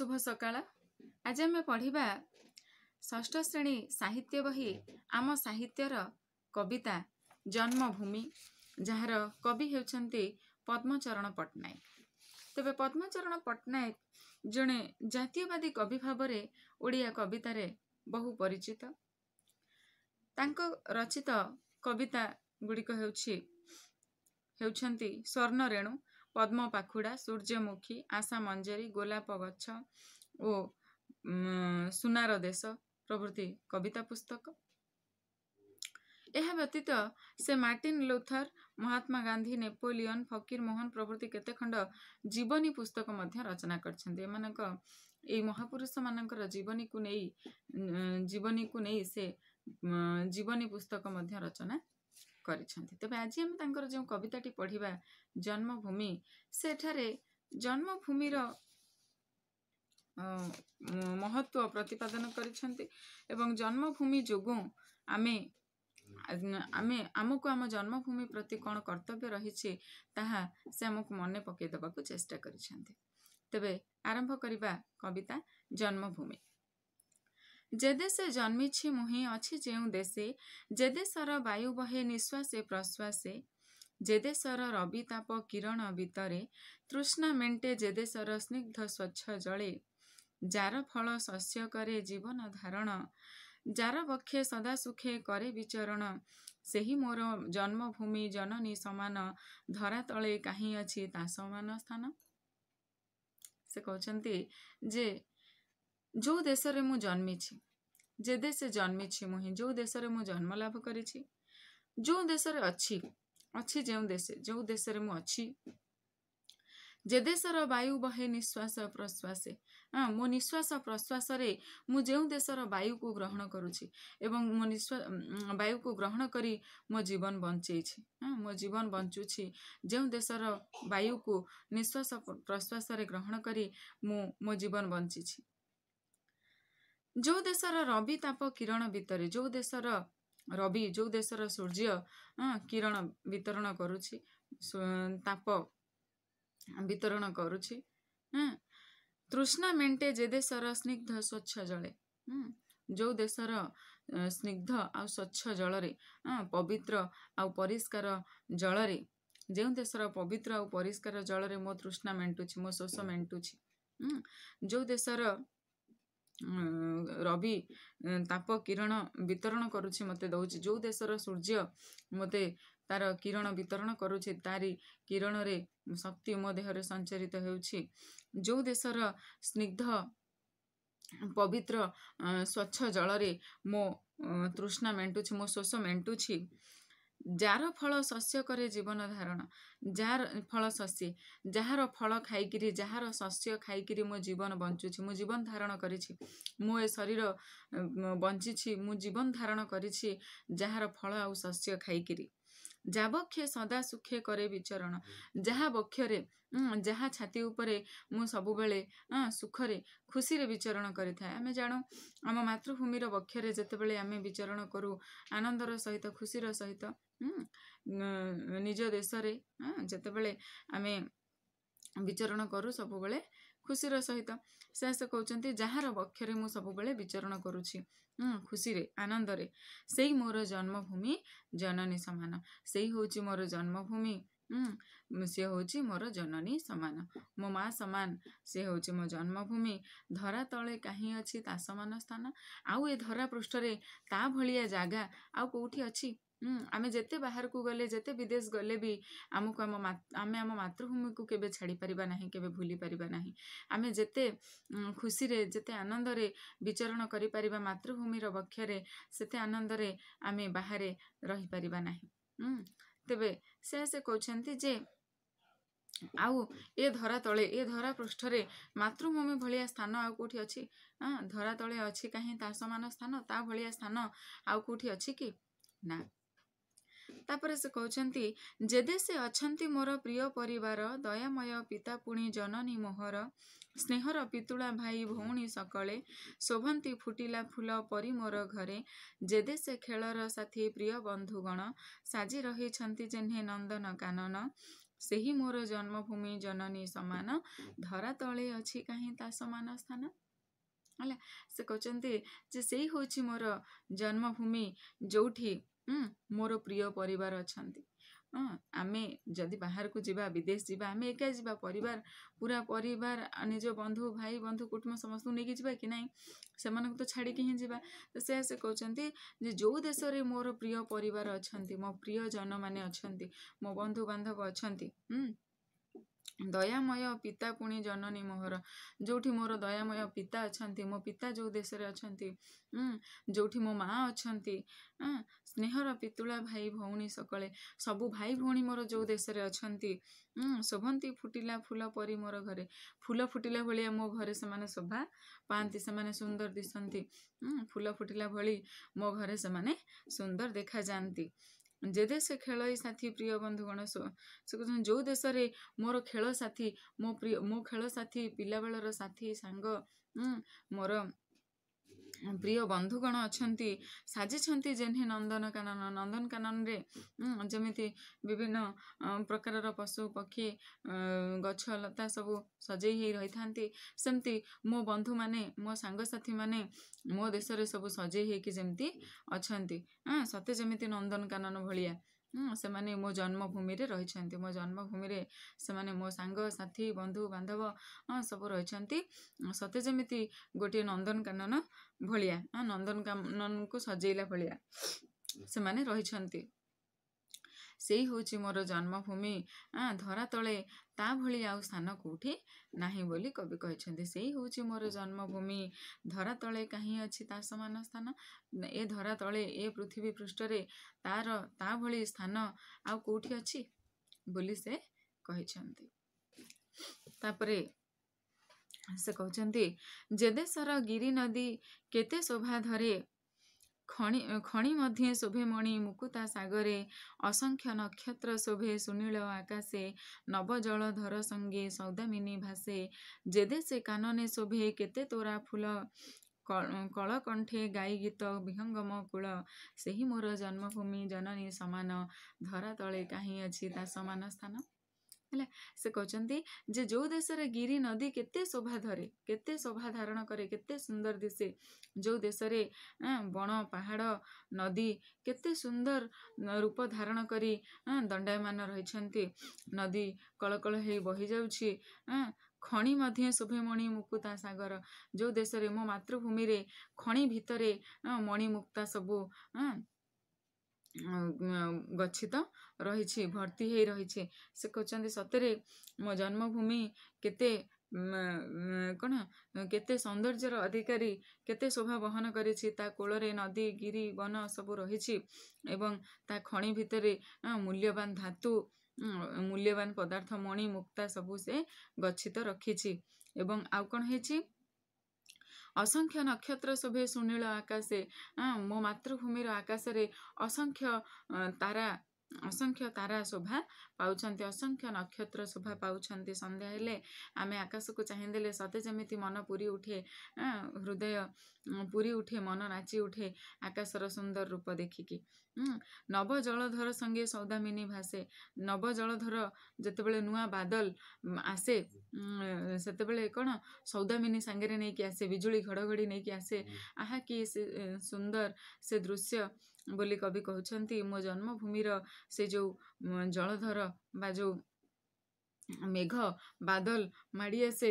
ଶୁଭ ସକାଳ ଆଜି ଆମେ ପଢ଼ିବା ଷଷ୍ଠ ଶ୍ରେଣୀ ସାହିତ୍ୟ ବହି ଆମ ସାହିତ୍ୟର କବିତା ଜନ୍ମଭୂମି ଯାହାର କବି ହେଉଛନ୍ତି ପଦ୍ମଚରଣ ପଟ୍ଟନାୟକ ତେବେ ପଦ୍ମଚରଣ ପଟ୍ଟନାୟକ ଜଣେ ଜାତୀୟବାଦୀ କବି ଭାବରେ ଓଡ଼ିଆ କବିତାରେ ବହୁ ପରିଚିତ ତାଙ୍କ ରଚିତ କବିତା ଗୁଡ଼ିକ ହେଉଛି ହେଉଛନ୍ତି ସ୍ୱର୍ଣ୍ଣରେଣୁ पद्म पाखुडा सूर्यमुखी आशा मञ्जरी गोलाप सुनार देश प्रभृति कविता पुस्तक से Martin Luther Mahatma Gandhi Napoleon Fakir Mohan प्रभृति केत खण्ड जीवनी पुस्तक ए महापुरुष म जीवनी जीवनी जीवनी पुस्तक କରିଛନ୍ତି ତେବେ ଆଜି ଆମେ ତାଙ୍କର ଯେଉଁ କବିତାଟି ପଢ଼ିବା ଜନ୍ମଭୂମି ସେଠାରେ ଜନ୍ମଭୂମିର ମହତ୍ଵ ପ୍ରତିପାଦନ କରିଛନ୍ତି ଏବଂ ଜନ୍ମଭୂମି ଯୋଗୁଁ ଆମେ ଆମେ ଆମକୁ ଆମ ଜନ୍ମଭୂମି ପ୍ରତି କ'ଣ କର୍ତ୍ତବ୍ୟ ରହିଛି ତାହା ସେ ଆମକୁ ମନେ ପକାଇ ଦେବାକୁ ଚେଷ୍ଟା କରିଛନ୍ତି ତେବେ ଆରମ୍ଭ କରିବା କବିତା ଜନ୍ମଭୂମି ଯେଦେଶେ ଜନ୍ମିଛି ମୁଁ ଅଛି ଯେଉଁ ଦେଶେ ଯେଦେଶର ବାୟୁ ବହେ ନିଶ୍ୱାସେ ପ୍ରଶ୍ୱାସେ ଯେଦେଶର ରବିତାପ କିରଣ ଭିତରେ ତୃଷ୍ଣା ମେଣ୍ଟେ ଯେଦେଶର ସ୍ନିଗ୍ଧ ସ୍ୱଚ୍ଛ ଜଳେ ଯାର ଫଳ ଶସ୍ୟ କରେ ଜୀବନ ଧାରଣ ଯାର ବକ୍ଷେ ସଦା ସୁଖେ କରେ ବିଚରଣ ସେହି ମୋର ଜନ୍ମଭୂମି ଜନନୀ ସମାନ ଧରା ତଳେ କାହିଁ ଅଛି ତା ସମାନ ସ୍ଥାନ ସେ କହୁଛନ୍ତି ଯେ ଯେଉଁ ଦେଶରେ ମୁଁ ଜନ୍ମିଛି ଯେ ଦେଶ ଜନ୍ମିଛି ମୁଁ ହିଁ ଯେଉଁ ଦେଶରେ ମୁଁ ଜନ୍ମ ଲାଭ କରିଛି ଯେଉଁ ଦେଶରେ ଅଛି ଅଛି ଯେଉଁ ଦେଶ ଯେଉଁ ଦେଶରେ ମୁଁ ଅଛି ଯେ ଦେଶର ବାୟୁ ବହେ ନିଶ୍ୱାସ ପ୍ରଶ୍ୱାସେ ହଁ ମୋ ନିଶ୍ୱାସ ପ୍ରଶ୍ୱାସରେ ମୁଁ ଯେଉଁ ଦେଶର ବାୟୁକୁ ଗ୍ରହଣ କରୁଛି ଏବଂ ମୋ ନିଶ୍ୱାସ ବାୟୁକୁ ଗ୍ରହଣ କରି ମୋ ଜୀବନ ବଞ୍ଚେଇଛି ହଁ ମୋ ଜୀବନ ବଞ୍ଚୁଛି ଯେଉଁ ଦେଶର ବାୟୁକୁ ନିଶ୍ୱାସ ପ୍ରଶ୍ୱାସରେ ଗ୍ରହଣ କରି ମୁଁ ମୋ ଜୀବନ ବଞ୍ଚିଛି ଯେଉଁ ଦେଶର ରବି ତାପ କିରଣ ଭିତରେ ଯେଉଁ ଦେଶର ରବି ଯେଉଁ ଦେଶର ସୂର୍ଯ୍ୟ କିରଣ ବିତରଣ କରୁଛି ତାପ ବିତରଣ କରୁଛି ତୃଷ୍ଣା ମେଣ୍ଟେ ଯେ ଦେଶର ସ୍ନିଗ୍ଧ ସ୍ୱଚ୍ଛ ଜଳେ ଯେଉଁ ଦେଶର ସ୍ନିଗ୍ଧ ଆଉ ସ୍ୱଚ୍ଛ ଜଳରେ ପବିତ୍ର ଆଉ ପରିଷ୍କାର ଜଳରେ ଯେଉଁ ଦେଶର ପବିତ୍ର ଆଉ ପରିଷ୍କାର ଜଳରେ ମୋ ତୃଷ୍ଣା ମେଣ୍ଟୁଛି ମୋ ଶୋଷ ମେଣ୍ଟୁଛି ଯେଉଁ ଦେଶର ରବି ତାପ କିରଣ ବିତରଣ କରୁଛି ମୋତେ ଦେଉଛି ଯେଉଁ ଦେଶର ସୂର୍ଯ୍ୟ ମୋତେ ତାର କିରଣ ବିତରଣ କରୁଛି ତାରି କିରଣରେ ଶକ୍ତି ମୋ ଦେହରେ ସଞ୍ଚାରିତ ହେଉଛି ଯେଉଁ ଦେଶର ସ୍ନିଗ୍ଧ ପବିତ୍ର ସ୍ୱଚ୍ଛ ଜଳରେ ମୋ ତୃଷ୍ଣା ମେଣ୍ଟୁଛି ମୋ ଶୋଷ ମେଣ୍ଟୁଛି ଯାହାର ଫଳ ଶସ୍ୟ କରେ ଜୀବନ ଧାରଣ ଯାହାର ଫଳ ଶସ୍ୟ ଯାହାର ଫଳ ଖାଇକିରି ଯାହାର ଶସ୍ୟ ଖାଇକିରି ମୋ ଜୀବନ ବଞ୍ଚୁଛି ମୁଁ ଜୀବନ ଧାରଣ କରିଛି ମୁଁ ଏ ଶରୀର ବଞ୍ଚିଛି ମୁଁ ଜୀବନ ଧାରଣ କରିଛି ଯାହାର ଫଳ ଆଉ ଶସ୍ୟ ଖାଇକିରି ବକ୍ଷେ ସଦା ସୁଖେ କରେ ବିଚରଣ ଯାହା ବକ୍ଷରେ ଯାହା ଛାତି ଉପରେ ମୁଁ ସବୁବେଳେ ସୁଖରେ ଖୁସିରେ ବିଚରଣ କରିଥାଏ ଆମେ ଜାଣୁ ଆମ ମାତୃଭୂମିର ବକ୍ଷରେ ଯେତେବେଳେ ଆମେ ବିଚରଣ କରୁ ଆନନ୍ଦର ସହିତ ଖୁସିର ସହିତ ନିଜ ଦେଶରେ ଯେତେବେଳେ ଆମେ ବିଚରଣ କରୁ ସବୁବେଳେ ଖୁସିର ସହିତ ସେ ସେ କହୁଛନ୍ତି ଯାହାର ବକ୍ଷରେ ମୁଁ ସବୁବେଳେ ବିଚରଣ କରୁଛି ହୁଁ ଖୁସିରେ ଆନନ୍ଦରେ ସେଇ ମୋର ଜନ୍ମଭୂମି ଜନନୀ ସମାନ ସେଇ ହେଉଛି ମୋର ଜନ୍ମଭୂମି ହୁଁ ସିଏ ହେଉଛି ମୋର ଜନନୀ ସମାନ ମୋ ମା ସମାନ ସିଏ ହେଉଛି ମୋ ଜନ୍ମଭୂମି ଧରା ତଳେ କାହିଁ ଅଛି ତା ସମାନ ସ୍ଥାନ ଆଉ ଏ ଧରା ପୃଷ୍ଠରେ ତା ଭଳିଆ ଜାଗା ଆଉ କେଉଁଠି ଅଛି ଆମେ ଯେତେ ବାହାରକୁ ଗଲେ ଯେତେ ବିଦେଶ ଗଲେ ବି ଆମକୁ ଆମ ଆମେ ଆମ ମାତୃଭୂମିକୁ କେବେ ଛାଡ଼ିପାରିବା ନାହିଁ କେବେ ଭୁଲି ପାରିବା ନାହିଁ ଆମେ ଯେତେ ଖୁସିରେ ଯେତେ ଆନନ୍ଦରେ ବିଚରଣ କରିପାରିବା ମାତୃଭୂମିର ବକ୍ଷରେ ସେତେ ଆନନ୍ଦରେ ଆମେ ବାହାରେ ରହିପାରିବା ନାହିଁ ତେବେ ସେ ସେ କହୁଛନ୍ତି ଯେ ଆଉ ଏ ଧରା ତଳେ ଏ ଧରା ପୃଷ୍ଠରେ ମାତୃଭୂମି ଭଳିଆ ସ୍ଥାନ ଆଉ କେଉଁଠି ଅଛି ହଁ ଧରା ତଳେ ଅଛି କାହିଁ ତା ସମାନ ସ୍ଥାନ ତା ଭଳିଆ ସ୍ଥାନ ଆଉ କେଉଁଠି ଅଛି କି ନା ତାପରେ ସେ କହୁଛନ୍ତି ଯେଦେ ସେ ଅଛନ୍ତି ମୋର ପ୍ରିୟ ପରିବାର ଦୟାମୟ ପିତା ପୁଣି ଜନନୀ ମୋହର ସ୍ନେହର ପିତୁଳା ଭାଇ ଭଉଣୀ ସକଳେ ଶୋଭନ୍ତି ଫୁଟିଲା ଫୁଲ ପରି ମୋର ଘରେ ଯେଦେ ସେ ଖେଳର ସାଥୀ ପ୍ରିୟ ବନ୍ଧୁଗଣ ସାଜି ରହିଛନ୍ତି ଯେହ୍ନେ କାନନ ସେହି ମୋର ଜନ୍ମଭୂମି ଜନନୀ ସମାନ ଧରା ତଳେ ଅଛି କାହିଁ ତା ସମାନ ସ୍ଥାନ ହେଲା ସେ କହୁଛନ୍ତି ଯେ ସେଇ ହେଉଛି ମୋର ଜନ୍ମଭୂମି ଯେଉଁଠି ମୋର ପ୍ରିୟ ପରିବାର ଅଛନ୍ତି ହଁ ଆମେ ଯଦି ବାହାରକୁ ଯିବା ବିଦେଶ ଯିବା ଆମେ ଏକା ଯିବା ପରିବାର ପୁରା ପରିବାର ନିଜ ବନ୍ଧୁ ଭାଇ ବନ୍ଧୁ କୁଟୁମ୍ବ ସମସ୍ତଙ୍କୁ ନେଇକି ଯିବା କି ନାହିଁ ସେମାନଙ୍କୁ ତ ଛାଡ଼ିକି ହିଁ ଯିବା ତ ସେ ସେ କହୁଛନ୍ତି ଯେ ଯେଉଁ ଦେଶରେ ମୋର ପ୍ରିୟ ପରିବାର ଅଛନ୍ତି ମୋ ପ୍ରିୟ ଜନମାନେ ଅଛନ୍ତି ମୋ ବନ୍ଧୁବାନ୍ଧବ ଅଛନ୍ତି ଦୟାମୟ ପିତା ପୁଣି ଜନନୀ ମୋହର ଯେଉଁଠି ମୋର ଦୟାମୟ ପିତା ଅଛନ୍ତି ମୋ ପିତା ଯେଉଁ ଦେଶରେ ଅଛନ୍ତି ଯେଉଁଠି ମୋ ମା ଅଛନ୍ତି ସ୍ନେହର ପିତୁଳା ଭାଇ ଭଉଣୀ ସକାଳେ ସବୁ ଭାଇ ଭଉଣୀ ମୋର ଯେଉଁ ଦେଶରେ ଅଛନ୍ତି ଶୋଭନ୍ତି ଫୁଟିଲା ଫୁଲ ପରି ମୋର ଘରେ ଫୁଲ ଫୁଟିଲା ଭଳିଆ ମୋ ଘରେ ସେମାନେ ଶୋଭା ପାଆନ୍ତି ସେମାନେ ସୁନ୍ଦର ଦିଶନ୍ତି ଫୁଲ ଫୁଟିଲା ଭଳି ମୋ ଘରେ ସେମାନେ ସୁନ୍ଦର ଦେଖାଯାଆନ୍ତି ଯେ ସେ ଖେଳ ହି ସାଥୀ ପ୍ରିୟ ବନ୍ଧୁଗଣ ସେ କହୁଛନ୍ତି ଯେଉଁ ଦେଶରେ ମୋର ଖେଳ ସାଥୀ ମୋ ପ୍ରିୟ ମୋ ଖେଳ ସାଥୀ ପିଲାବେଳର ସାଥି ସାଙ୍ଗ ମୋର ପ୍ରିୟ ବନ୍ଧୁଗଣ ଅଛନ୍ତି ସାଜିଛନ୍ତି ଯେହ୍ନେ ନନ୍ଦନକାନନ ନନ୍ଦନକାନନରେ ଯେମିତି ବିଭିନ୍ନ ପ୍ରକାରର ପଶୁ ପକ୍ଷୀ ଗଛ ଲତା ସବୁ ସଜେଇ ହେଇ ରହିଥାନ୍ତି ସେମିତି ମୋ ବନ୍ଧୁମାନେ ମୋ ସାଙ୍ଗସାଥିମାନେ ମୋ ଦେଶରେ ସବୁ ସଜେଇ ହେଇକି ଯେମିତି ଅଛନ୍ତି ହଁ ସତେ ଯେମିତି ନନ୍ଦନକାନନ ଭଳିଆ ସେମାନେ ମୋ ଜନ୍ମଭୂମିରେ ରହିଛନ୍ତି ମୋ ଜନ୍ମଭୂମିରେ ସେମାନେ ମୋ ସାଙ୍ଗସାଥି ବନ୍ଧୁ ବାନ୍ଧବ ହଁ ସବୁ ରହିଛନ୍ତି ସତେ ଯେମିତି ଗୋଟିଏ ନନ୍ଦନକାନନ ଭଳିଆ ନନ୍ଦନକାନନକୁ ସଜେଇଲା ଭଳିଆ ସେମାନେ ରହିଛନ୍ତି ସେଇ ହେଉଛି ମୋର ଜନ୍ମଭୂମି ଧରାତଳେ ତା ଭଳି ଆଉ ସ୍ଥାନ କେଉଁଠି ନାହିଁ ବୋଲି କବି କହିଛନ୍ତି ସେଇ ହେଉଛି ମୋର ଜନ୍ମଭୂମି ଧରାତଳେ କାହିଁ ଅଛି ତା ସମାନ ସ୍ଥାନ ଏ ଧରାତଳେ ଏ ପୃଥିବୀ ପୃଷ୍ଠରେ ତାର ତା ଭଳି ସ୍ଥାନ ଆଉ କେଉଁଠି ଅଛି ବୋଲି ସେ କହିଛନ୍ତି ତାପରେ ସେ କହୁଛନ୍ତି ଯେଦେଶର ଗିରି ନଦୀ କେତେ ଶୋଭା ଧରେ ଖଣି ଖଣି ମଧ୍ୟ ଶୋଭେ ମଣି ମୁକୁତା ସାଗରେ ଅସଂଖ୍ୟ ନକ୍ଷତ୍ର ଶୋଭେ ସୁନୀଳ ଆକାଶେ ନବଜଳ ଧର ସଙ୍ଗେ ସୌଦାମିନୀ ଭାସେ ଯେଦେ ସେ କାନନେ ଶୋଭେ କେତେ ତୋରା ଫୁଲ କଳକଣ୍ଠେ ଗାଈ ଗୀତ ବିହଙ୍ଗମ କୂଳ ସେହି ମୋର ଜନ୍ମଭୂମି ଜନନୀ ସମାନ ଧରା ତଳେ କାହିଁ ଅଛି ତା ସମାନ ସ୍ଥାନ ହେଲା ସେ କହୁଛନ୍ତି ଯେ ଯେଉଁ ଦେଶରେ ଗିରି ନଦୀ କେତେ ଶୋଭା ଧରେ କେତେ ଶୋଭା ଧାରଣ କରେ କେତେ ସୁନ୍ଦର ଦିଶେ ଯେଉଁ ଦେଶରେ ବଣ ପାହାଡ଼ ନଦୀ କେତେ ସୁନ୍ଦର ରୂପ ଧାରଣ କରି ଦଣ୍ଡାୟମାନ ରହିଛନ୍ତି ନଦୀ କଳକଳ ହେଇ ବହିଯାଉଛି ଖଣି ମଧ୍ୟ ଶୁଭେ ମଣି ମୁକୁତା ସାଗର ଯେଉଁ ଦେଶରେ ମୋ ମାତୃଭୂମିରେ ଖଣି ଭିତରେ ମଣିମୁକ୍ତା ସବୁ ଆଁ ଗଚ୍ଛିତ ରହିଛି ଭର୍ତ୍ତି ହେଇ ରହିଛି ସେ କହୁଛନ୍ତି ସତରେ ମୋ ଜନ୍ମଭୂମି କେତେ କ'ଣ କେତେ ସୌନ୍ଦର୍ଯ୍ୟର ଅଧିକାରୀ କେତେ ଶୋଭା ବହନ କରିଛି ତା କୂଳରେ ନଦୀ ଗିରି ବନ ସବୁ ରହିଛି ଏବଂ ତା ଖଣି ଭିତରେ ମୂଲ୍ୟବାନ ଧାତୁ ମୂଲ୍ୟବାନ ପଦାର୍ଥ ମଣି ମୁକ୍ତା ସବୁ ସେ ଗଚ୍ଛିତ ରଖିଛି ଏବଂ ଆଉ କ'ଣ ହେଇଛି असङ्ख्य नक्षत्र सबै सुनल आकाशे मतृभूमिर आकाशले असंख्य तारा ଅସଂଖ୍ୟ ତାରା ଶୋଭା ପାଉଛନ୍ତି ଅସଂଖ୍ୟ ନକ୍ଷତ୍ର ଶୋଭା ପାଉଛନ୍ତି ସନ୍ଧ୍ୟା ହେଲେ ଆମେ ଆକାଶକୁ ଚାହିଁଦେଲେ ସତେ ଯେମିତି ମନ ପୁରୀ ଉଠେ ହୃଦୟ ପୁରୀ ଉଠେ ମନ ନାଚି ଉଠେ ଆକାଶର ସୁନ୍ଦର ରୂପ ଦେଖିକି ନବ ଜଳଧର ସଙ୍ଗେ ସୌଦାମିନୀ ଭାସେ ନବ ଜଳଧର ଯେତେବେଳେ ନୂଆ ବାଦଲ ଆସେ ସେତେବେଳେ କ'ଣ ସୌଦାମିନୀ ସାଙ୍ଗରେ ନେଇକି ଆସେ ବିଜୁଳି ଘଡ଼ଘଡ଼ି ନେଇକି ଆସେ ଆହା କି ସୁନ୍ଦର ସେ ଦୃଶ୍ୟ ବୋଲି କବି କହୁଛନ୍ତି ମୋ ଜନ୍ମଭୂମିର ସେ ଯେଉଁ ଜଳଧର ବା ଯେଉଁ ମେଘ ବାଦଲ ମାଡ଼ି ଆସେ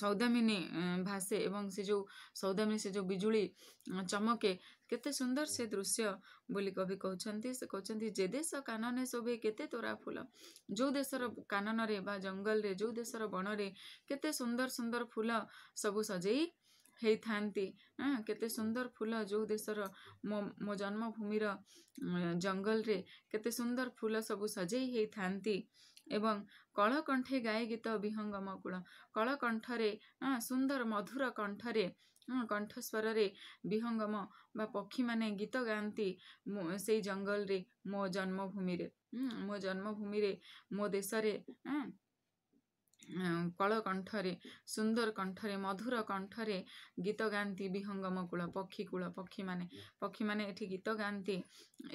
ସୌଦାମିନୀ ଭାସେ ଏବଂ ସେ ଯେଉଁ ସୌଦାମିନୀ ସେ ଯେଉଁ ବିଜୁଳି ଚମକେ କେତେ ସୁନ୍ଦର ସେ ଦୃଶ୍ୟ ବୋଲି କବି କହୁଛନ୍ତି ସେ କହୁଛନ୍ତି ଯେ ଦେଶ କାନନେ ଶୋଭେ କେତେ ତୋରା ଫୁଲ ଯେଉଁ ଦେଶର କାନନରେ ବା ଜଙ୍ଗଲରେ ଯେଉଁ ଦେଶର ବଣରେ କେତେ ସୁନ୍ଦର ସୁନ୍ଦର ଫୁଲ ସବୁ ସଜେଇ ହେଇଥାନ୍ତି ହଁ କେତେ ସୁନ୍ଦର ଫୁଲ ଯେଉଁ ଦେଶର ମୋ ମୋ ଜନ୍ମଭୂମିର ଜଙ୍ଗଲରେ କେତେ ସୁନ୍ଦର ଫୁଲ ସବୁ ସଜେଇ ହେଇଥାନ୍ତି ଏବଂ କଳକଣ୍ଠେ ଗାଏ ଗୀତ ବିହଙ୍ଗମ କୂଳ କଳକଣ୍ଠରେ ହଁ ସୁନ୍ଦର ମଧୁର କଣ୍ଠରେ ହଁ କଣ୍ଠସ୍ୱରରେ ବିହଙ୍ଗମ ବା ପକ୍ଷୀମାନେ ଗୀତ ଗାଆନ୍ତି ସେଇ ଜଙ୍ଗଲରେ ମୋ ଜନ୍ମଭୂମିରେ ମୋ ଜନ୍ମଭୂମିରେ ମୋ ଦେଶରେ ହଁ କଳକଣ୍ଠରେ ସୁନ୍ଦର କଣ୍ଠରେ ମଧୁର କଣ୍ଠରେ ଗୀତ ଗାଆନ୍ତି ବିହଙ୍ଗମ କୂଳ ପକ୍ଷୀ କୂଳ ପକ୍ଷୀମାନେ ପକ୍ଷୀମାନେ ଏଠି ଗୀତ ଗାଆନ୍ତି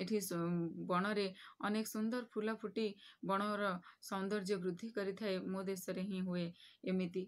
ଏଠି ବଣରେ ଅନେକ ସୁନ୍ଦର ଫୁଲ ଫୁଟି ବଣର ସୌନ୍ଦର୍ଯ୍ୟ ବୃଦ୍ଧି କରିଥାଏ ମୋ ଦେଶରେ ହିଁ ହୁଏ ଏମିତି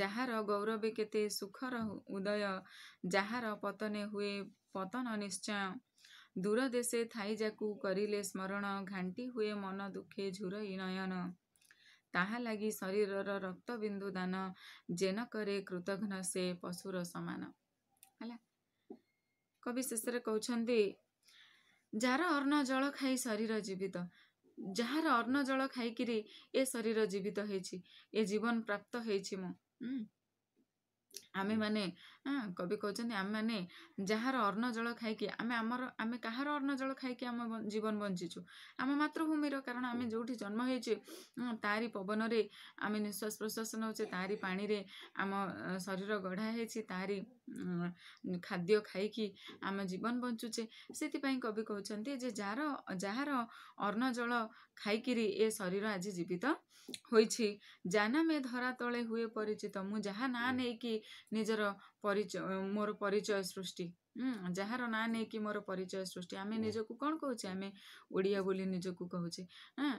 ଯାହାର ଗୌରବେ କେତେ ସୁଖର ଉଦୟ ଯାହାର ପତନେ ହୁଏ ପତନ ନିଶ୍ଚୟ ଦୂର ଦେଶେ ଥାଇଯାକୁ କରିଲେ ସ୍ମରଣ ଘାଣ୍ଟି ହୁଏ ମନ ଦୁଃଖେ ଝୁର ଇନୟନ ତାହା ଲାଗି ଶରୀରର ରକ୍ତ ବିନ୍ଦୁ ଦାନ ଜେନ କରେ କୃତଘ୍ନ ସେ ପଶୁର ସମାନ ହେଲା କବି ଶେଷରେ କହୁଛନ୍ତି ଯାହାର ଅର୍ଣ୍ଣ ଜଳ ଖାଇ ଶରୀର ଜୀବିତ ଯାହାର ଅର୍ଣ୍ଣ ଜଳ ଖାଇକିରି ଏ ଶରୀର ଜୀବିତ ହେଇଛି ଏ ଜୀବନ ପ୍ରାପ୍ତ ହେଇଛି ମୁଁ ଆମେମାନେ କବି କହୁଛନ୍ତି ଆମେମାନେ ଯାହାର ଅର୍ଣ୍ଣ ଜଳ ଖାଇକି ଆମେ ଆମର ଆମେ କାହାର ଅର୍ଣ୍ଣ ଜଳ ଖାଇକି ଆମ ଜୀବନ ବଞ୍ଚିଛୁ ଆମ ମାତୃଭୂମିର କାରଣ ଆମେ ଯେଉଁଠି ଜନ୍ମ ହେଇଛେ ତାରି ପବନରେ ଆମେ ନିଶ୍ୱାସ ପ୍ରଶ୍ୱାସ ନେଉଛେ ତାରି ପାଣିରେ ଆମ ଶରୀର ଗଢ଼ା ହେଇଛି ତାରି ଖାଦ୍ୟ ଖାଇକି ଆମ ଜୀବନ ବଞ୍ଚୁଛେ ସେଥିପାଇଁ କବି କହୁଛନ୍ତି ଯେ ଯାହାର ଯାହାର ଅର୍ଣ୍ଣ ଜଳ ଖାଇକିରି ଏ ଶରୀର ଆଜି ଜୀବିତ ହୋଇଛି ଜାନାମେ ଧରା ତଳେ ହୁଏ ପରିଚିତ ମୁଁ ଯାହା ନାଁ ନେଇକି ନିଜର ପରିଚୟ ମୋର ପରିଚୟ ସୃଷ୍ଟି ଯାହାର ନାଁ ନେଇକି ମୋର ପରିଚୟ ସୃଷ୍ଟି ଆମେ ନିଜକୁ କ'ଣ କହୁଛେ ଆମେ ଓଡ଼ିଆ ବୋଲି ନିଜକୁ କହୁଛେ ହଁ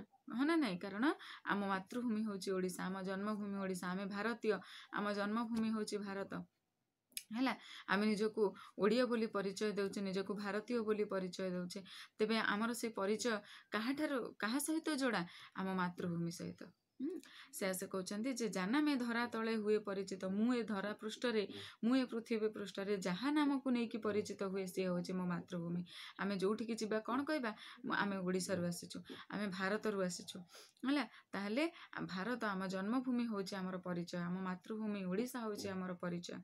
ନା ନାହିଁ କାରଣ ଆମ ମାତୃଭୂମି ହେଉଛି ଓଡ଼ିଶା ଆମ ଜନ୍ମଭୂମି ଓଡ଼ିଶା ଆମେ ଭାରତୀୟ ଆମ ଜନ୍ମଭୂମି ହେଉଛି ଭାରତ ହେଲା ଆମେ ନିଜକୁ ଓଡ଼ିଆ ବୋଲି ପରିଚୟ ଦେଉଛେ ନିଜକୁ ଭାରତୀୟ ବୋଲି ପରିଚୟ ଦେଉଛେ ତେବେ ଆମର ସେ ପରିଚୟ କାହାଠାରୁ କାହା ସହିତ ଯୋଡ଼ା ଆମ ମାତୃଭୂମି ସହିତ ସେ ଆସେ କହୁଛନ୍ତି ଯେ ଜାନାମେ ଧରା ତଳେ ହୁଏ ପରିଚିତ ମୁଁ ଏ ଧରା ପୃଷ୍ଠରେ ମୁଁ ଏ ପୃଥିବୀ ପୃଷ୍ଠରେ ଯାହା ନାମକୁ ନେଇକି ପରିଚିତ ହୁଏ ସିଏ ହେଉଛି ମୋ ମାତୃଭୂମି ଆମେ ଯେଉଁଠିକି ଯିବା କ'ଣ କହିବା ଆମେ ଓଡ଼ିଶାରୁ ଆସିଛୁ ଆମେ ଭାରତରୁ ଆସିଛୁ ହେଲା ତାହେଲେ ଭାରତ ଆମ ଜନ୍ମଭୂମି ହେଉଛି ଆମର ପରିଚୟ ଆମ ମାତୃଭୂମି ଓଡ଼ିଶା ହେଉଛି ଆମର ପରିଚୟ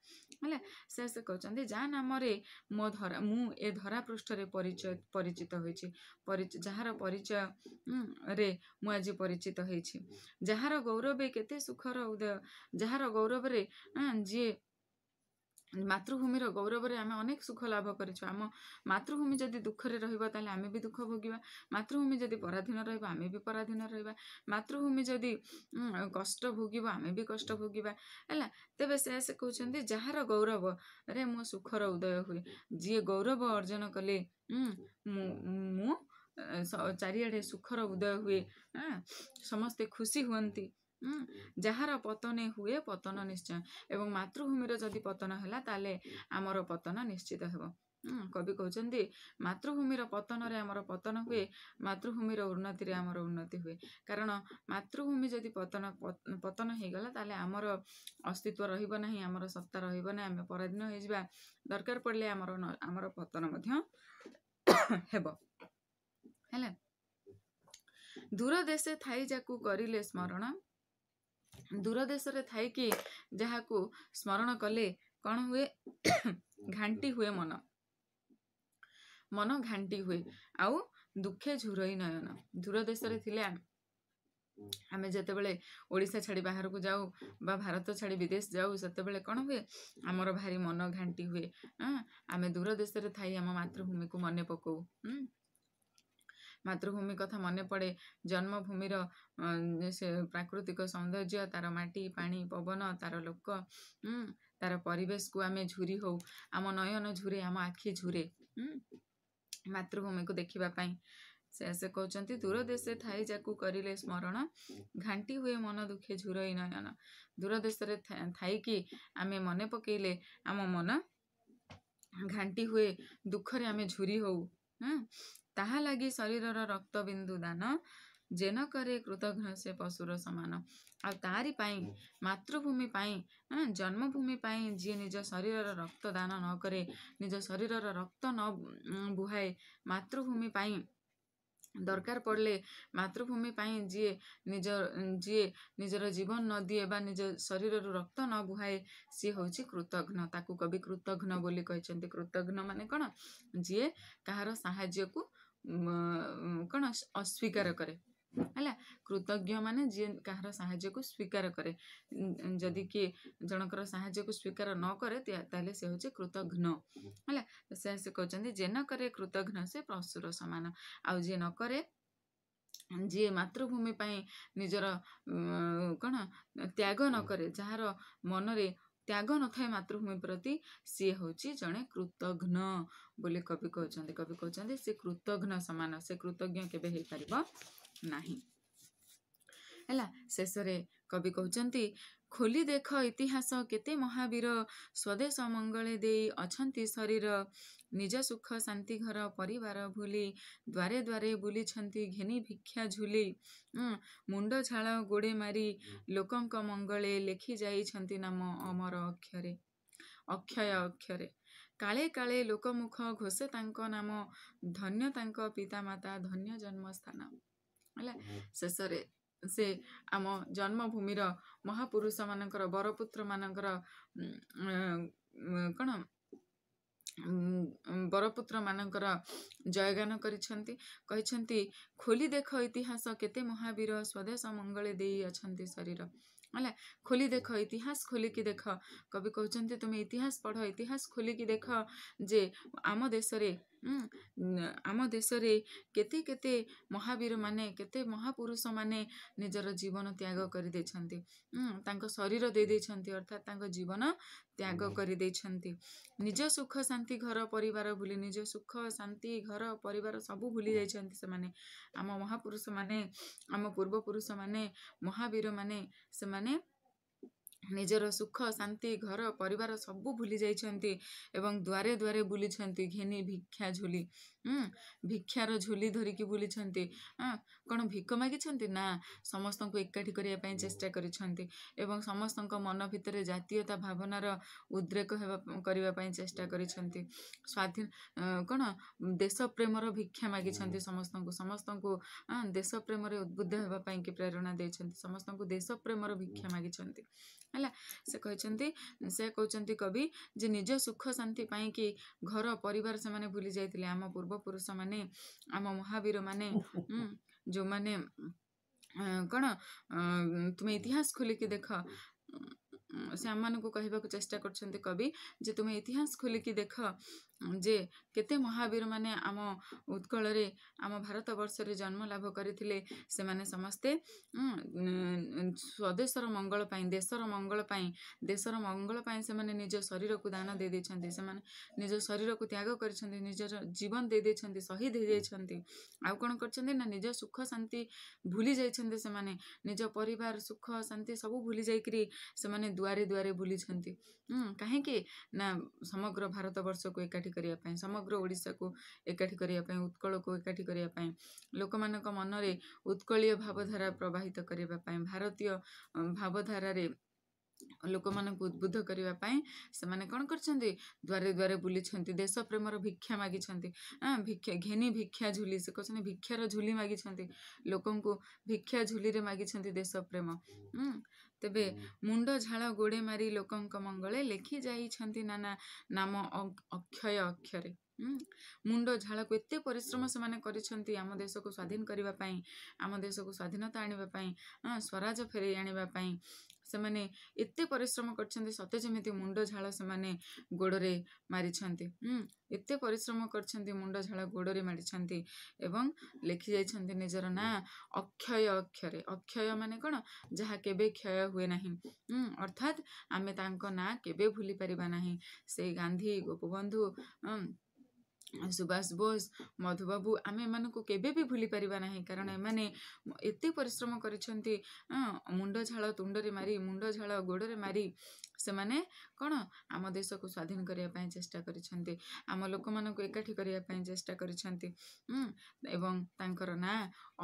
ହେଲା ସେ ଆସେ କହୁଛନ୍ତି ଯାହା ନାମରେ ମୋ ଧରା ମୁଁ ଏ ଧରା ପୃଷ୍ଠରେ ପରିଚୟ ପରିଚିତ ହୋଇଛି ଯାହାର ପରିଚୟରେ ମୁଁ ଆଜି ପରିଚିତ ହୋଇଛି ଯାହାର ଗୌରବ କେତେ ସୁଖର ଉଦୟ ଯାହାର ଗୌରବରେ ଯିଏ ମାତୃଭୂମିର ଗୌରବରେ ଆମେ ଅନେକ ସୁଖ ଲାଭ କରିଛୁ ଆମ ମାତୃଭୂମି ଯଦି ଦୁଃଖରେ ରହିବ ତାହେଲେ ଆମେ ବି ଦୁଃଖ ଭୋଗିବା ମାତୃଭୂମି ଯଦି ପରାଧୀନ ରହିବ ଆମେ ବି ପରାଧୀନ ରହିବା ମାତୃଭୂମି ଯଦି କଷ୍ଟ ଭୋଗିବ ଆମେ ବି କଷ୍ଟ ଭୋଗିବା ହେଲା ତେବେ ସେ ସେ କହୁଛନ୍ତି ଯାହାର ଗୌରବରେ ମୋ ସୁଖର ଉଦୟ ହୁଏ ଯିଏ ଗୌରବ ଅର୍ଜନ କଲେ ମୁଁ ଚାରିଆଡ଼େ ସୁଖର ଉଦୟ ହୁଏ ସମସ୍ତେ ଖୁସି ହୁଅନ୍ତି ଯାହାର ପତନ ହୁଏ ପତନ ନିଶ୍ଚୟ ଏବଂ ମାତୃଭୂମିର ଯଦି ପତନ ହେଲା ତାହେଲେ ଆମର ପତନ ନିଶ୍ଚିତ ହେବ କବି କହୁଛନ୍ତି ମାତୃଭୂମିର ପତନରେ ଆମର ପତନ ହୁଏ ମାତୃଭୂମିର ଉନ୍ନତିରେ ଆମର ଉନ୍ନତି ହୁଏ କାରଣ ମାତୃଭୂମି ଯଦି ପତନ ପତନ ହେଇଗଲା ତାହେଲେ ଆମର ଅସ୍ତିତ୍ୱ ରହିବ ନାହିଁ ଆମର ସତ୍ତା ରହିବ ନାହିଁ ଆମେ ପରାଧୀନ ହେଇଯିବା ଦରକାର ପଡ଼ିଲେ ଆମର ଆମର ପତନ ମଧ୍ୟ ହେବ ହେଲା ଦୂର ଦେଶରେ ଥାଇ ଯାହାକୁ କରିଲେ ସ୍ମରଣ ଦୂର ଦେଶରେ ଥାଇକି ଯାହାକୁ ସ୍ମରଣ କଲେ କ'ଣ ହୁଏ ଘାଣ୍ଟି ହୁଏ ମନ ମନ ଘାଣ୍ଟି ହୁଏ ଆଉ ଦୁଃଖେ ଝୁରଇ ନୟନ ଦୂର ଦେଶରେ ଥିଲେ ଆମେ ଯେତେବେଳେ ଓଡ଼ିଶା ଛାଡ଼ି ବାହାରକୁ ଯାଉ ବା ଭାରତ ଛାଡ଼ି ବିଦେଶ ଯାଉ ସେତେବେଳେ କ'ଣ ହୁଏ ଆମର ଭାରି ମନ ଘାଣ୍ଟି ହୁଏ ଆମେ ଦୂର ଦେଶରେ ଥାଇ ଆମ ମାତୃଭୂମିକୁ ମନେ ପକାଉ ମାତୃଭୂମି କଥା ମନେ ପଡ଼େ ଜନ୍ମଭୂମିର ସେ ପ୍ରାକୃତିକ ସୌନ୍ଦର୍ଯ୍ୟ ତାର ମାଟି ପାଣି ପବନ ତାର ଲୋକ ତାର ପରିବେଶକୁ ଆମେ ଝୁରି ହଉ ଆମ ନୟନ ଝୁରେ ଆମ ଆଖି ଝୁରେ ମାତୃଭୂମିକୁ ଦେଖିବା ପାଇଁ ସେ ସେ କହୁଛନ୍ତି ଦୂର ଦେଶରେ ଥାଇ ଯାକୁ କରିଲେ ସ୍ମରଣ ଘାଣ୍ଟି ହୁଏ ମନ ଦୁଃଖେ ଝୁରଇ ନୟନ ଦୂର ଦେଶରେ ଥାଇକି ଆମେ ମନେ ପକେଇଲେ ଆମ ମନ ଘାଣ୍ଟି ହୁଏ ଦୁଃଖରେ ଆମେ ଝୁରି ହଉ ହଁ ତାହା ଲାଗି ଶରୀରର ରକ୍ତବିନ୍ଦୁ ଦାନ ଯେନ କରେ କୃତଘ୍ନ ସେ ପଶୁର ସମାନ ଆଉ ତାରି ପାଇଁ ମାତୃଭୂମି ପାଇଁ ଜନ୍ମଭୂମି ପାଇଁ ଯିଏ ନିଜ ଶରୀରର ରକ୍ତ ଦାନ ନ କରେ ନିଜ ଶରୀରର ରକ୍ତ ନ ବୁହାଏ ମାତୃଭୂମି ପାଇଁ ଦରକାର ପଡ଼ିଲେ ମାତୃଭୂମି ପାଇଁ ଯିଏ ନିଜ ଯିଏ ନିଜର ଜୀବନ ନ ଦିଏ ବା ନିଜ ଶରୀରରୁ ରକ୍ତ ନ ବୁହାଏ ସିଏ ହେଉଛି କୃତଘ୍ନ ତାକୁ କବି କୃତଘ୍ନ ବୋଲି କହିଛନ୍ତି କୃତଘ୍ନ ମାନେ କ'ଣ ଯିଏ କାହାର ସାହାଯ୍ୟକୁ କ'ଣ ଅସ୍ୱୀକାର କରେ ହେଲା କୃତଜ୍ଞ ମାନେ ଯିଏ କାହାର ସାହାଯ୍ୟକୁ ସ୍ୱୀକାର କରେ ଯଦି କିଏ ଜଣଙ୍କର ସାହାଯ୍ୟକୁ ସ୍ୱୀକାର ନ କରେ ତାହେଲେ ସେ ହେଉଛି କୃତଘ୍ନ ହେଲା ସେ ସେ କହୁଛନ୍ତି ଯେ ନ କରେ କୃତଘ୍ନ ସେ ପ୍ରସୁର ସମାନ ଆଉ ଯିଏ ନ କରେ ଯିଏ ମାତୃଭୂମି ପାଇଁ ନିଜର କ'ଣ ତ୍ୟାଗ ନ କରେ ଯାହାର ମନରେ ତ୍ୟାଗ ନଥାଏ ମାତୃଭୂମି ପ୍ରତି ସିଏ ହେଉଛି ଜଣେ କୃତଘ୍ନ ବୋଲି କବି କହୁଛନ୍ତି କବି କହୁଛନ୍ତି ସେ କୃତଘ୍ନ ସମାନ ସେ କୃତଜ୍ଞ କେବେ ହେଇପାରିବ ନାହିଁ ହେଲା ଶେଷରେ କବି କହୁଛନ୍ତି ଖୋଲି ଦେଖ ଇତିହାସ କେତେ ମହାବୀର ସ୍ୱଦେଶ ମଙ୍ଗଳେ ଦେଇ ଅଛନ୍ତି ଶରୀର ନିଜ ସୁଖ ଶାନ୍ତି ଘର ପରିବାର ଭୁଲି ଦ୍ୱାରେ ଦ୍ୱାରେ ବୁଲିଛନ୍ତି ଘେନି ଭିକ୍ଷା ଝୁଲି ମୁଣ୍ଡ ଝାଳ ଗୋଡ଼େ ମାରି ଲୋକଙ୍କ ମଙ୍ଗଳେ ଲେଖି ଯାଇଛନ୍ତି ନାମ ଅମର ଅକ୍ଷରେ ଅକ୍ଷୟ ଅକ୍ଷରେ କାଳେ କାଳେ ଲୋକମୁଖ ଘୋଷେ ତାଙ୍କ ନାମ ଧନ୍ୟ ତାଙ୍କ ପିତାମାତା ଧନ୍ୟ ଜନ୍ମସ୍ଥାନ ହେଲା ଶେଷରେ ସେ ଆମ ଜନ୍ମଭୂମିର ମହାପୁରୁଷ ମାନଙ୍କର ବରପୁତ୍ର ମାନଙ୍କର କ'ଣ ବରପୁତ୍ର ମାନଙ୍କର ଜୟଗାନ କରିଛନ୍ତି କହିଛନ୍ତି ଖୋଲି ଦେଖ ଇତିହାସ କେତେ ମହାବୀର ସ୍ୱଦେଶ ମଙ୍ଗଳେ ଦେଇ ଅଛନ୍ତି ଶରୀର ହେଲା ଖୋଲି ଦେଖ ଇତିହାସ ଖୋଲିକି ଦେଖ କବି କହୁଛନ୍ତି ତୁମେ ଇତିହାସ ପଢ଼ ଇତିହାସ ଖୋଲିକି ଦେଖ ଯେ ଆମ ଦେଶରେ ଆମ ଦେଶରେ କେତେ କେତେ ମହାବୀର ମାନେ କେତେ ମହାପୁରୁଷ ମାନେ ନିଜର ଜୀବନ ତ୍ୟାଗ କରିଦେଇଛନ୍ତି ତାଙ୍କ ଶରୀର ଦେଇଦେଇଛନ୍ତି ଅର୍ଥାତ୍ ତାଙ୍କ ଜୀବନ ତ୍ୟାଗ କରିଦେଇଛନ୍ତି ନିଜ ସୁଖ ଶାନ୍ତି ଘର ପରିବାର ଭୁଲି ନିଜ ସୁଖ ଶାନ୍ତି ଘର ପରିବାର ସବୁ ଭୁଲି ଯାଇଛନ୍ତି ସେମାନେ ଆମ ମହାପୁରୁଷ ମାନେ ଆମ ପୂର୍ବପୁରୁଷ ମାନେ ମହାବୀର ମାନେ ସେମାନେ ନିଜର ସୁଖ ଶାନ୍ତି ଘର ପରିବାର ସବୁ ଭୁଲି ଯାଇଛନ୍ତି ଏବଂ ଦୁଆରେ ଦୁଆରେ ବୁଲିଛନ୍ତି ଘେନି ଭିକ୍ଷା ଝୁଲି ଭିକ୍ଷାର ଝୁଲି ଧରିକି ବୁଲିଛନ୍ତି ହଁ କ'ଣ ଭିକ ମାଗିଛନ୍ତି ନା ସମସ୍ତଙ୍କୁ ଏକାଠି କରିବା ପାଇଁ ଚେଷ୍ଟା କରିଛନ୍ତି ଏବଂ ସମସ୍ତଙ୍କ ମନ ଭିତରେ ଜାତୀୟତା ଭାବନାର ଉଦ୍ରେକ ହେବା କରିବା ପାଇଁ ଚେଷ୍ଟା କରିଛନ୍ତି ସ୍ଵାଧୀନ କ'ଣ ଦେଶପ୍ରେମର ଭିକ୍ଷା ମାଗିଛନ୍ତି ସମସ୍ତଙ୍କୁ ସମସ୍ତଙ୍କୁ ଦେଶ ପ୍ରେମରେ ଉଦ୍ବୁଦ୍ଧ ହେବା ପାଇଁକି ପ୍ରେରଣା ଦେଇଛନ୍ତି ସମସ୍ତଙ୍କୁ ଦେଶ ପ୍ରେମର ଭିକ୍ଷା ମାଗିଛନ୍ତି से से कहते कवि जे निज सुख शांति कि घर पर से भूली जाते आम पूर्व पुरुष मान आम महावीर मान जो मैंने कौन तुम इतिहास खोल की देख क चेष्टा कवि त इतिहास खोलिक देखत महावीर म उत्कलै आम भारतवर्षले जन्म लाभ गरिस्ते स्वदेश र मङ्गल देश र मङ्गल देश र मङ्गलसँग निज शरीरको दान शरीरको त्याग गरिबै सही दिदी आउँछ निज सुख शान्ति भुली निज परे सुख शान्ति सबै भुली दुवरी ଦୁଆରେ ଦୁଆରେ ବୁଲିଛନ୍ତି କାହିଁକି ନା ସମଗ୍ର ଭାରତବର୍ଷକୁ ଏକାଠି କରିବା ପାଇଁ ସମଗ୍ର ଓଡ଼ିଶାକୁ ଏକାଠି କରିବା ପାଇଁ ଉତ୍କଳକୁ ଏକାଠି କରିବା ପାଇଁ ଲୋକମାନଙ୍କ ମନରେ ଉତ୍କଳୀୟ ଭାବଧାରା ପ୍ରବାହିତ କରିବା ପାଇଁ ଭାରତୀୟ ଭାବଧାରାରେ ଲୋକମାନଙ୍କୁ ଉଦ୍ବୁଦ୍ଧ କରିବା ପାଇଁ ସେମାନେ କ'ଣ କରିଛନ୍ତି ଦ୍ୱାରେ ଦ୍ୱାରେ ବୁଲିଛନ୍ତି ଦେଶ ପ୍ରେମର ଭିକ୍ଷା ମାଗିଛନ୍ତି ଭିକ୍ଷା ଘେନି ଭିକ୍ଷା ଝୁଲି ସେ କହୁଛନ୍ତି ଭିକ୍ଷାର ଝୁଲି ମାଗିଛନ୍ତି ଲୋକଙ୍କୁ ଭିକ୍ଷା ଝୁଲିରେ ମାଗିଛନ୍ତି ଦେଶ ପ୍ରେମ ତେବେ ମୁଣ୍ଡ ଝାଳ ଗୋଡ଼େ ମାରି ଲୋକଙ୍କ ମଙ୍ଗଳେ ଲେଖି ଯାଇଛନ୍ତି ନାନା ନାମ ଅକ୍ଷୟ ଅକ୍ଷରେ ମୁଣ୍ଡ ଝାଳକୁ ଏତେ ପରିଶ୍ରମ ସେମାନେ କରିଛନ୍ତି ଆମ ଦେଶକୁ ସ୍ଵାଧୀନ କରିବା ପାଇଁ ଆମ ଦେଶକୁ ସ୍ୱାଧୀନତା ଆଣିବା ପାଇଁ ସ୍ୱରାଜ ଫେରାଇ ଆଣିବା ପାଇଁ ସେମାନେ ଏତେ ପରିଶ୍ରମ କରିଛନ୍ତି ସତେ ଯେମିତି ମୁଣ୍ଡ ଝାଳ ସେମାନେ ଗୋଡ଼ରେ ମାରିଛନ୍ତି ଏତେ ପରିଶ୍ରମ କରିଛନ୍ତି ମୁଣ୍ଡ ଝାଳ ଗୋଡ଼ରେ ମାରିଛନ୍ତି ଏବଂ ଲେଖି ଯାଇଛନ୍ତି ନିଜର ନାଁ ଅକ୍ଷୟ ଅକ୍ଷରେ ଅକ୍ଷୟ ମାନେ କ'ଣ ଯାହା କେବେ କ୍ଷୟ ହୁଏ ନାହିଁ ହୁଁ ଅର୍ଥାତ୍ ଆମେ ତାଙ୍କ ନାଁ କେବେ ଭୁଲି ପାରିବା ନାହିଁ ସେ ଗାନ୍ଧୀ ଗୋପବନ୍ଧୁ ସୁବାସ ବୋଷ ମଧୁବାବୁ ଆମେ ଏମାନଙ୍କୁ କେବେ ବି ଭୁଲି ପାରିବା ନାହିଁ କାରଣ ଏମାନେ ଏତେ ପରିଶ୍ରମ କରିଛନ୍ତି ମୁଣ୍ଡ ଝାଳ ତୁଣ୍ଡରେ ମାରି ମୁଣ୍ଡ ଝାଳ ଗୋଡ଼ରେ ମାରି ସେମାନେ କ'ଣ ଆମ ଦେଶକୁ ସ୍ୱାଧୀନ କରିବା ପାଇଁ ଚେଷ୍ଟା କରିଛନ୍ତି ଆମ ଲୋକମାନଙ୍କୁ ଏକାଠି କରିବା ପାଇଁ ଚେଷ୍ଟା କରିଛନ୍ତି ଏବଂ ତାଙ୍କର ନାଁ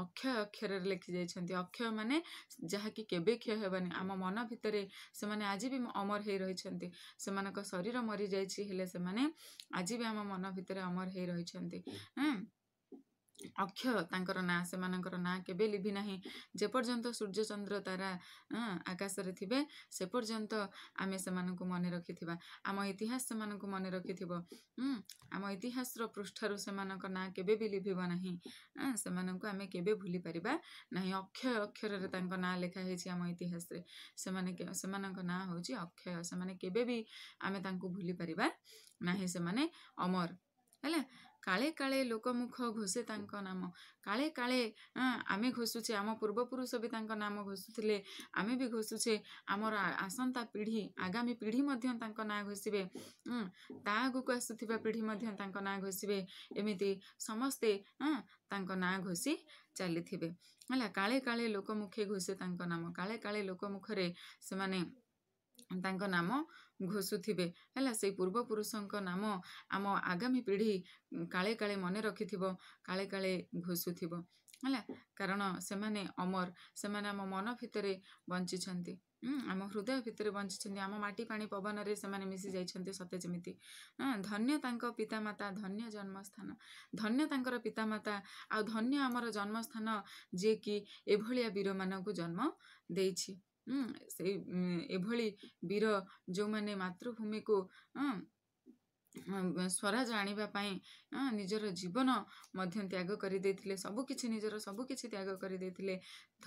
ଅକ୍ଷୟ ଅକ୍ଷରରେ ଲେଖିଯାଇଛନ୍ତି ଅକ୍ଷୟ ମାନେ ଯାହାକି କେବେ କ୍ଷୟ ହେବନି ଆମ ମନ ଭିତରେ ସେମାନେ ଆଜି ବି ଅମର ହେଇ ରହିଛନ୍ତି ସେମାନଙ୍କ ଶରୀର ମରିଯାଇଛି ହେଲେ ସେମାନେ ଆଜି ବି ଆମ ମନ ଭିତରେ ଅମର ହେଇ ରହିଛନ୍ତି ଅକ୍ଷୟ ତାଙ୍କର ନାଁ ସେମାନଙ୍କର ନାଁ କେବେ ଲିଭି ନାହିଁ ଯେପର୍ଯ୍ୟନ୍ତ ଚନ୍ଦ୍ର ତାରା ଆକାଶରେ ଥିବେ ସେ ପର୍ଯ୍ୟନ୍ତ ଆମେ ସେମାନଙ୍କୁ ମନେ ରଖିଥିବା ଆମ ଇତିହାସ ସେମାନଙ୍କୁ ମନେ ରଖିଥିବ ଆମ ଇତିହାସର ପୃଷ୍ଠାରୁ ସେମାନଙ୍କ ନାଁ କେବେ ବି ଲିଭିବ ନାହିଁ ସେମାନଙ୍କୁ ଆମେ କେବେ ଭୁଲି ପାରିବା ନାହିଁ ଅକ୍ଷୟ ଅକ୍ଷରରେ ତାଙ୍କ ନାଁ ଲେଖା ହେଇଛି ଆମ ଇତିହାସରେ ସେମାନେ ସେମାନଙ୍କ ନାଁ ହେଉଛି ଅକ୍ଷୟ ସେମାନେ କେବେ ବି ଆମେ ତାଙ୍କୁ ଭୁଲି ପାରିବା ନାହିଁ ସେମାନେ ଅମର ହେଲା କାଳେ କାଳେ ଲୋକମୁଖ ଘୋଷେ ତାଙ୍କ ନାମ କାଳେ କାଳେ ଆମେ ଘୋଷୁଛେ ଆମ ପୂର୍ବପୁରୁଷ ବି ତାଙ୍କ ନାମ ଘୋଷୁଥିଲେ ଆମେ ବି ଘୋଷୁଛେ ଆମର ଆସନ୍ତା ପିଢ଼ି ଆଗାମୀ ପିଢ଼ି ମଧ୍ୟ ତାଙ୍କ ନାଁ ଘୋଷିବେ ତା ଆଗକୁ ଆସୁଥିବା ପିଢ଼ି ମଧ୍ୟ ତାଙ୍କ ନାଁ ଘୋଷିବେ ଏମିତି ସମସ୍ତେ ତାଙ୍କ ନାଁ ଘୋଷି ଚାଲିଥିବେ ହେଲା କାଳେ କାଳେ ଲୋକମୁଖେ ଘୋଷେ ତାଙ୍କ ନାମ କାଳେ କାଳେ ଲୋକମୁଖରେ ସେମାନେ ତାଙ୍କ ନାମ ଘୋଷୁଥିବେ ହେଲା ସେଇ ପୂର୍ବପୁରୁଷଙ୍କ ନାମ ଆମ ଆଗାମୀ ପିଢ଼ି କାଳେ କାଳେ ମନେ ରଖିଥିବ କାଳେ କାଳେ ଘୋଷୁଥିବ ହେଲା କାରଣ ସେମାନେ ଅମର ସେମାନେ ଆମ ମନ ଭିତରେ ବଞ୍ଚିଛନ୍ତି ଆମ ହୃଦୟ ଭିତରେ ବଞ୍ଚିଛନ୍ତି ଆମ ମାଟି ପାଣି ପବନରେ ସେମାନେ ମିଶି ଯାଇଛନ୍ତି ସତେ ଯେମିତି ଧନ୍ୟ ତାଙ୍କ ପିତାମାତା ଧନ୍ୟ ଜନ୍ମସ୍ଥାନ ଧନ୍ୟ ତାଙ୍କର ପିତାମାତା ଆଉ ଧନ୍ୟ ଆମର ଜନ୍ମସ୍ଥାନ ଯିଏକି ଏଭଳିଆ ବୀରମାନଙ୍କୁ ଜନ୍ମ ଦେଇଛି ସେ ଏଭଳି ବୀର ଯେଉଁମାନେ ମାତୃଭୂମିକୁ ସ୍ୱରାଜ ଆଣିବା ପାଇଁ ନିଜର ଜୀବନ ମଧ୍ୟ ତ୍ୟାଗ କରିଦେଇଥିଲେ ସବୁ କିଛି ନିଜର ସବୁ କିଛି ତ୍ୟାଗ କରିଦେଇଥିଲେ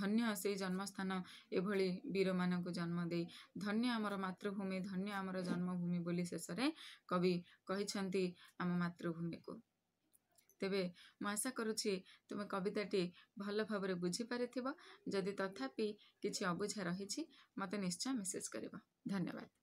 ଧନ୍ୟ ସେଇ ଜନ୍ମସ୍ଥାନ ଏଭଳି ବୀରମାନଙ୍କୁ ଜନ୍ମ ଦେଇ ଧନ୍ୟ ଆମର ମାତୃଭୂମି ଧନ୍ୟ ଆମର ଜନ୍ମଭୂମି ବୋଲି ଶେଷରେ କବି କହିଛନ୍ତି ଆମ ମାତୃଭୂମିକୁ ତେବେ ମୁଁ ଆଶା କରୁଛି ତୁମେ କବିତାଟି ଭଲ ଭାବରେ ବୁଝିପାରିଥିବ ଯଦି ତଥାପି କିଛି ଅବୁଝା ରହିଛି ମୋତେ ନିଶ୍ଚୟ ମେସେଜ୍ କରିବ ଧନ୍ୟବାଦ